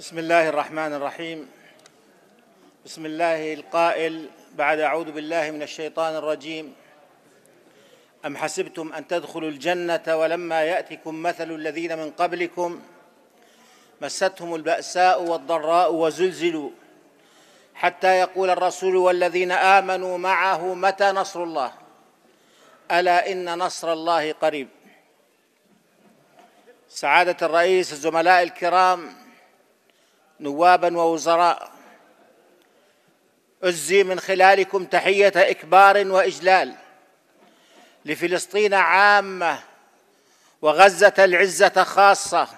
بسم الله الرحمن الرحيم بسم الله القائل بعد اعوذ بالله من الشيطان الرجيم ام حسبتم ان تدخلوا الجنه ولما ياتكم مثل الذين من قبلكم مستهم الباساء والضراء وزلزلوا حتى يقول الرسول والذين امنوا معه متى نصر الله الا ان نصر الله قريب سعاده الرئيس الزملاء الكرام نوابا ووزراء أزي من خلالكم تحية إكبار وإجلال لفلسطين عامة وغزة العزة خاصة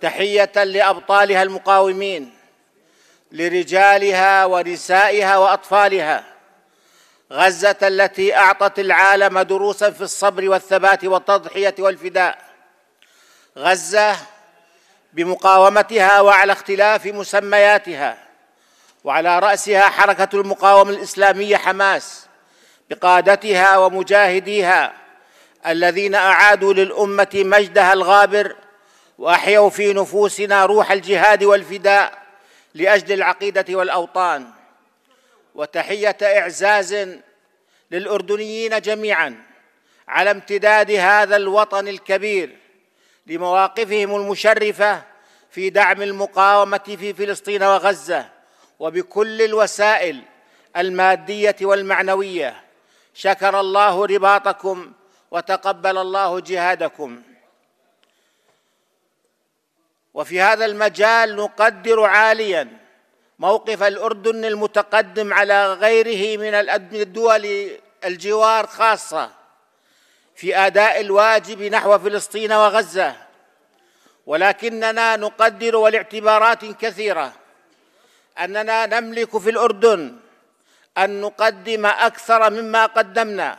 تحية لأبطالها المقاومين لرجالها ونسائها وأطفالها غزة التي أعطت العالم دروسا في الصبر والثبات والتضحية والفداء غزة بمقاومتها وعلى اختلاف مسمياتها وعلى راسها حركه المقاومه الاسلاميه حماس بقادتها ومجاهديها الذين اعادوا للامه مجدها الغابر واحيوا في نفوسنا روح الجهاد والفداء لاجل العقيده والاوطان وتحيه اعزاز للاردنيين جميعا على امتداد هذا الوطن الكبير لمواقفهم المشرفه في دعم المقاومه في فلسطين وغزه وبكل الوسائل الماديه والمعنويه شكر الله رباطكم وتقبل الله جهادكم وفي هذا المجال نقدر عاليا موقف الاردن المتقدم على غيره من الدول الجوار خاصه في اداء الواجب نحو فلسطين وغزه ولكننا نقدر ولاعتبارات كثيره اننا نملك في الاردن ان نقدم اكثر مما قدمنا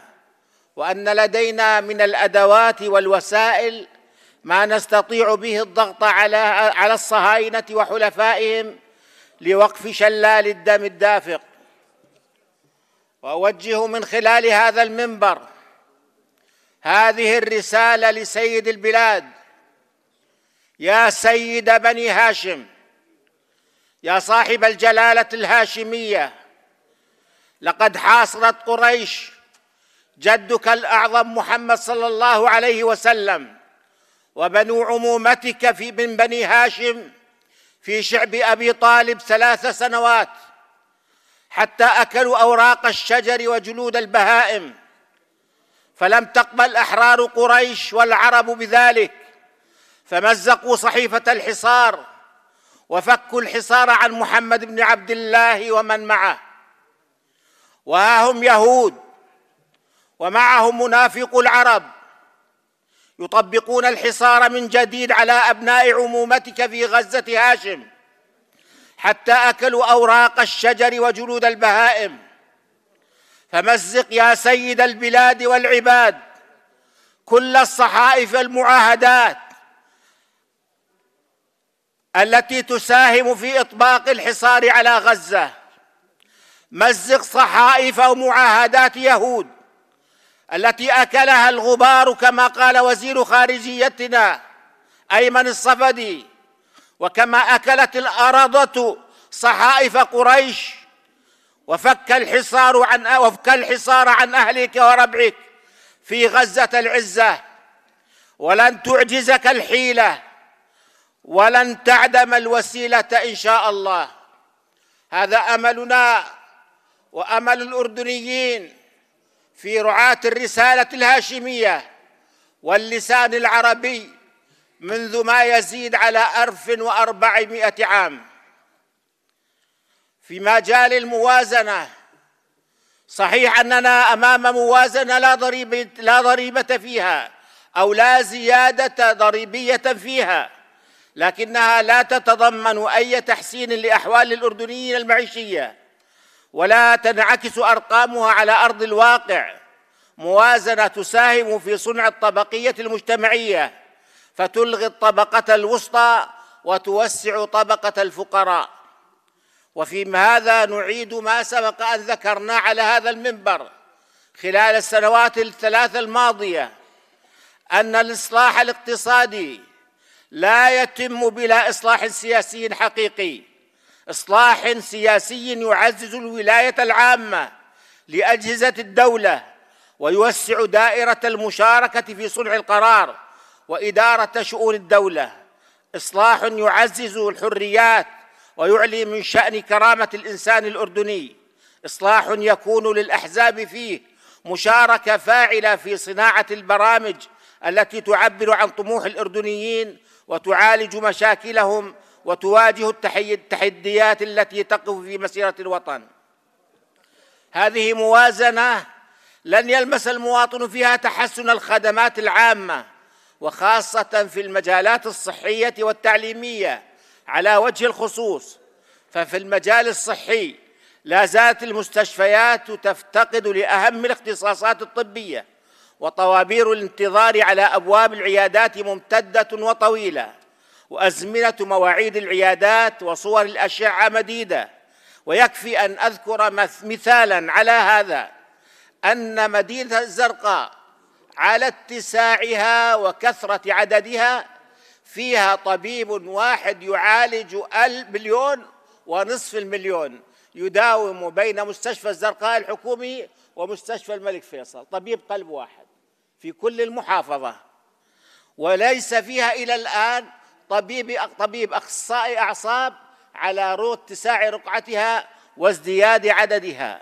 وان لدينا من الادوات والوسائل ما نستطيع به الضغط على على الصهاينه وحلفائهم لوقف شلال الدم الدافق واوجه من خلال هذا المنبر هذه الرسالة لسيد البلاد يا سيد بني هاشم يا صاحب الجلالة الهاشمية لقد حاصرت قريش جدك الأعظم محمد صلى الله عليه وسلم وبنو عمومتك في من بني هاشم في شعب أبي طالب ثلاث سنوات حتى أكلوا أوراق الشجر وجلود البهائم فلم تقبل احرار قريش والعرب بذلك فمزقوا صحيفه الحصار وفكوا الحصار عن محمد بن عبد الله ومن معه وها هم يهود ومعهم منافق العرب يطبقون الحصار من جديد على ابناء عمومتك في غزه هاشم حتى اكلوا اوراق الشجر وجلود البهائم فمزق يا سيد البلاد والعباد كل الصحائف المعاهدات التي تساهم في اطباق الحصار على غزه مزق صحائف ومعاهدات يهود التي اكلها الغبار كما قال وزير خارجيتنا ايمن الصفدي وكما اكلت الارضه صحائف قريش وفك الحصار عن وفك الحصار عن أهلك وربعك في غزة العزة ولن تعجزك الحيلة ولن تعدم الوسيلة إن شاء الله هذا أملنا وأمل الأردنيين في رعاة الرسالة الهاشمية واللسان العربي منذ ما يزيد على ألف وأربعمائة عام في مجال الموازنة صحيح أننا أمام موازنة لا ضريبة, لا ضريبة فيها أو لا زيادة ضريبية فيها لكنها لا تتضمن أي تحسين لأحوال الأردنيين المعيشية ولا تنعكس أرقامها على أرض الواقع موازنة تساهم في صنع الطبقية المجتمعية فتلغي الطبقة الوسطى وتوسع طبقة الفقراء وفي هذا نعيد ما سبق أن ذكرناه على هذا المنبر خلال السنوات الثلاث الماضية أن الإصلاح الاقتصادي لا يتم بلا إصلاح سياسي حقيقي إصلاح سياسي يعزز الولاية العامة لأجهزة الدولة ويوسع دائرة المشاركة في صنع القرار وإدارة شؤون الدولة إصلاح يعزز الحريات ويعلي من شأن كرامة الإنسان الأردني إصلاح يكون للأحزاب فيه مشاركة فاعلة في صناعة البرامج التي تعبر عن طموح الأردنيين وتعالج مشاكلهم وتواجه التحديات التي تقف في مسيرة الوطن هذه موازنة لن يلمس المواطن فيها تحسن الخدمات العامة وخاصة في المجالات الصحية والتعليمية على وجه الخصوص ففي المجال الصحي لا زالت المستشفيات تفتقد لاهم الاختصاصات الطبيه وطوابير الانتظار على ابواب العيادات ممتده وطويله وازمنه مواعيد العيادات وصور الاشعه مديده ويكفي ان اذكر مثالا على هذا ان مدينه الزرقاء على اتساعها وكثره عددها فيها طبيب واحد يعالج المليون ونصف المليون يداوم بين مستشفى الزرقاء الحكومي ومستشفى الملك فيصل طبيب قلب واحد في كل المحافظة وليس فيها إلى الآن طبيب طبيب أخصائي أعصاب على رو اتساع رقعتها وازدياد عددها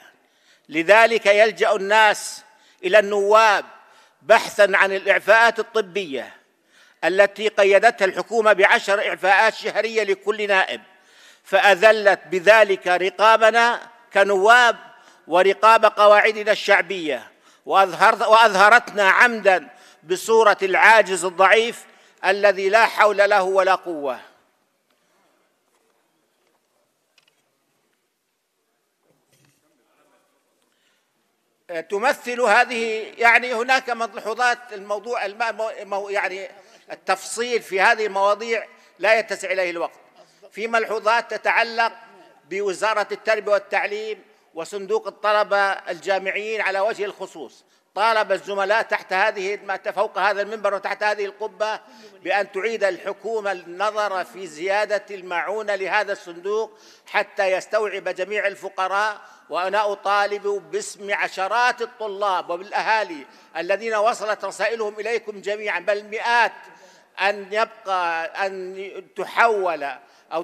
لذلك يلجأ الناس إلى النواب بحثا عن الإعفاءات الطبية التي قيدتها الحكومة بعشر إعفاءات شهرية لكل نائب فأذلت بذلك رقابنا كنواب ورقاب قواعدنا الشعبية وأظهرتنا عمدا بصورة العاجز الضعيف الذي لا حول له ولا قوة تمثل هذه يعني هناك ملحوظات الموضوع يعني التفصيل في هذه المواضيع لا يتسع إليه الوقت في ملحوظات تتعلق بوزارة التربية والتعليم وصندوق الطلبة الجامعيين على وجه الخصوص طالب الزملاء تحت هذه فوق هذا المنبر وتحت هذه القبة بأن تعيد الحكومة النظر في زيادة المعونة لهذا الصندوق حتى يستوعب جميع الفقراء وأنا أطالب باسم عشرات الطلاب وبالأهالي الذين وصلت رسائلهم إليكم جميعا بل مئات أن يبقى أن تحول أو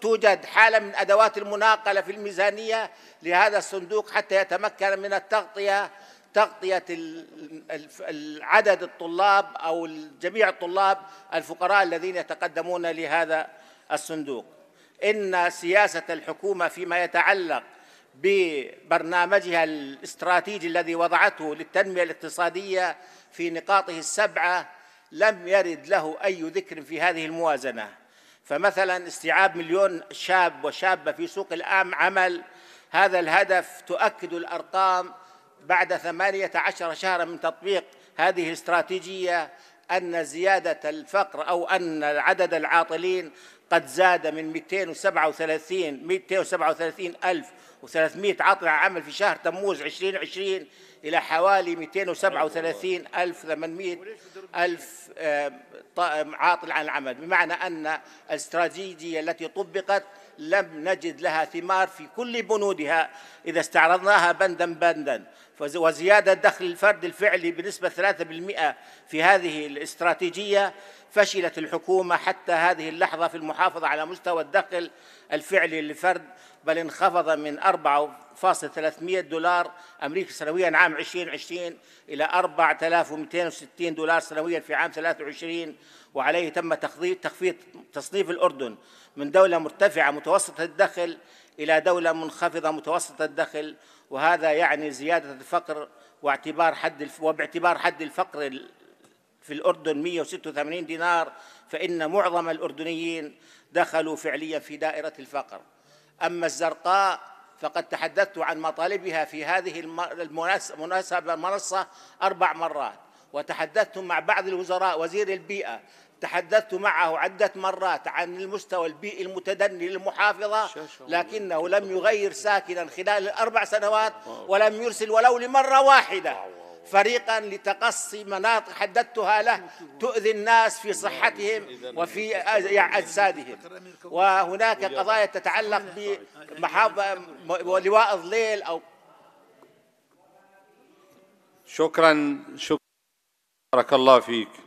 توجد حالة من أدوات المناقلة في الميزانية لهذا الصندوق حتى يتمكن من التغطية تغطية العدد الطلاب أو جميع الطلاب الفقراء الذين يتقدمون لهذا الصندوق إن سياسة الحكومة فيما يتعلق ببرنامجها الاستراتيجي الذي وضعته للتنمية الاقتصادية في نقاطه السبعة لم يرد له أي ذكر في هذه الموازنة فمثلا استيعاب مليون شاب وشابة في سوق الآم عمل هذا الهدف تؤكد الأرقام بعد 18 شهرا من تطبيق هذه الاستراتيجية أن زيادة الفقر أو أن عدد العاطلين قد زاد من 237 237 ألف و300 عاطل عمل في شهر تموز 2020 إلى حوالي 237 ألف 800 ألف آه، عاطل عن العمل بمعنى أن الاستراتيجية التي طبقت لم نجد لها ثمار في كل بنودها إذا استعرضناها بندا بندا وزيادة دخل الفرد الفعلي بنسبة 3% في هذه الاستراتيجية فشلت الحكومة حتى هذه اللحظة في المحافظة على مستوى الدخل الفعلي للفرد بل انخفض من 4.300 دولار أمريكي سنويا عام 2020 إلى 4260 دولار سنويا في عام 23 وعليه تم تخفيض تصنيف الأردن من دولة مرتفعة متوسطة الدخل إلى دولة منخفضة متوسطة الدخل وهذا يعني زيادة الفقر واعتبار حد وباعتبار حد الفقر في الأردن 186 دينار فإن معظم الأردنيين دخلوا فعليا في دائرة الفقر أما الزرقاء فقد تحدثت عن مطالبها في هذه المناسبة المنصة أربع مرات وتحدثت مع بعض الوزراء وزير البيئة تحدثت معه عدة مرات عن المستوى البيئي المتدني للمحافظة لكنه لم يغير ساكنا خلال الأربع سنوات ولم يرسل ولو لمرة واحدة فريقا لتقصي مناطق حددتها له تؤذي الناس في صحتهم وفي اجسادهم وهناك قضايا تتعلق بلواء ظليل او شكرا شكرا بارك الله فيك